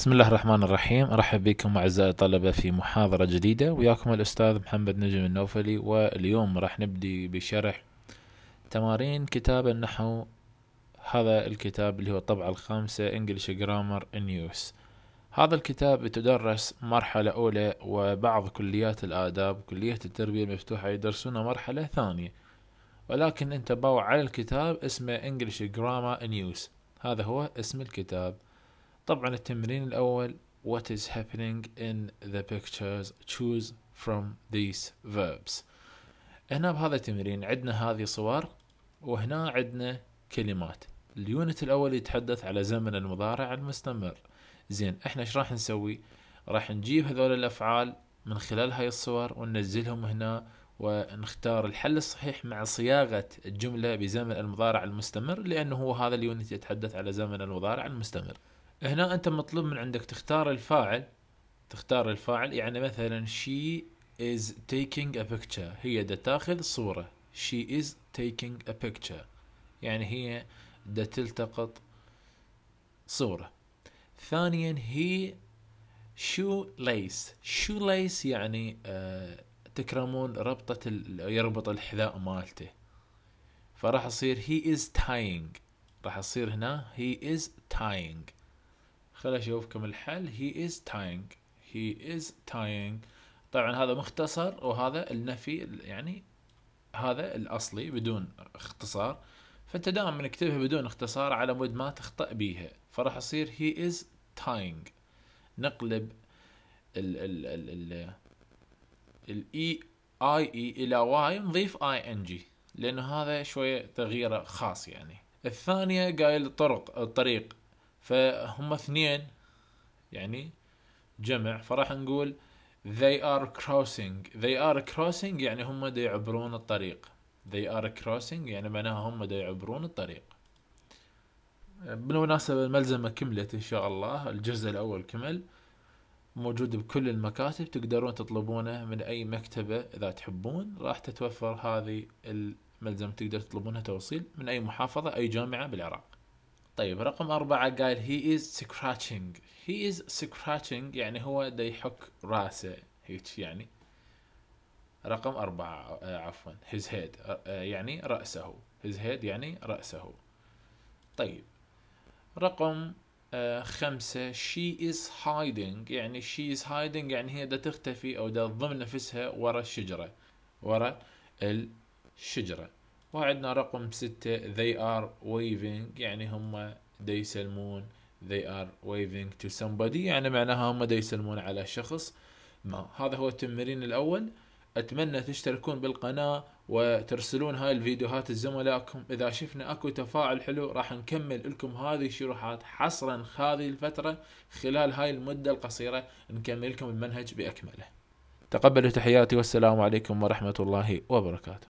بسم الله الرحمن الرحيم أرحب بكم أعزائي الطلبة في محاضرة جديدة وياكم الأستاذ محمد نجم النوفلي واليوم راح نبدي بشرح تمارين كتاب النحو هذا الكتاب اللي هو الطبعة الخامسة انجلش جرامر نيوز هذا الكتاب يتدرس مرحلة أولى وبعض كليات الآداب كلية التربية المفتوحة يدرسونه مرحلة ثانية ولكن انتبهوا على الكتاب اسمه English Grammar in هذا هو اسم الكتاب طبعا التمرين الأول what is happening in the pictures choose from these verbs هنا بهذا التمرين عندنا هذه صور وهنا عندنا كلمات اليونت الأول يتحدث على زمن المضارع المستمر زين احنا ايش راح نسوي راح نجيب هذول الأفعال من خلال هاي الصور وننزلهم هنا ونختار الحل الصحيح مع صياغة الجملة بزمن المضارع المستمر لأنه هو هذا اليونت يتحدث على زمن المضارع المستمر هنا انت مطلوب من عندك تختار الفاعل تختار الفاعل يعني مثلا she is taking a picture هي دا تاخذ صورة she is taking a picture يعني هي دا تلتقط صورة ثانيا هي شو ليس شو ليس يعني آه تكرمون ربطة يربط الحذاء مالته فراح يصير he is tying راح يصير هنا he is tying خل اشوفكم الحل هي از تاينج هي از تاينج طبعا هذا مختصر وهذا النفي يعني هذا الاصلي بدون اختصار فانت دائما نكتبها بدون اختصار على مود ما تخطأ بيها فراح يصير هي از تاينج نقلب ال ال ال الاي اي اي e e الى واي نضيف اي ان جي لانه هذا شويه تغييره خاص يعني الثانيه قايل طرق الطريق فهم اثنين يعني جمع فراح نقول they are crossing they are crossing يعني هم دا يعبرون الطريق they are crossing يعني معناها هم دا يعبرون الطريق بالمناسبة الملزمة كملت إن شاء الله الجزء الأول كمل موجود بكل المكاتب تقدرون تطلبونه من أي مكتبة إذا تحبون راح تتوفر هذه الملزمة تقدر تطلبونها توصيل من أي محافظة أي جامعة بالعراق طيب رقم أربعة قال هي از scratching هي از scratching يعني هو دا يحك راسه هيك يعني رقم أربعة آه، عفوا his head آه، آه، يعني رأسه his head يعني رأسه طيب رقم خمسة she is hiding يعني she is hiding يعني هي دا تختفي أو دا تضم نفسها ورا الشجرة ورا الشجرة وعندنا رقم ستة they are waving يعني هم ديسلمون يسلمون they are waving to somebody يعني معناها هم ديسلمون يسلمون على شخص ما هذا هو التمرين الأول أتمنى تشتركون بالقناة وترسلون هاي الفيديوهات لزملائكم إذا شفنا أكو تفاعل حلو راح نكمل لكم هذه الشروحات حصرا هذه الفترة خلال هاي المدة القصيرة نكمل لكم المنهج بأكمله تقبلوا تحياتي والسلام عليكم ورحمة الله وبركاته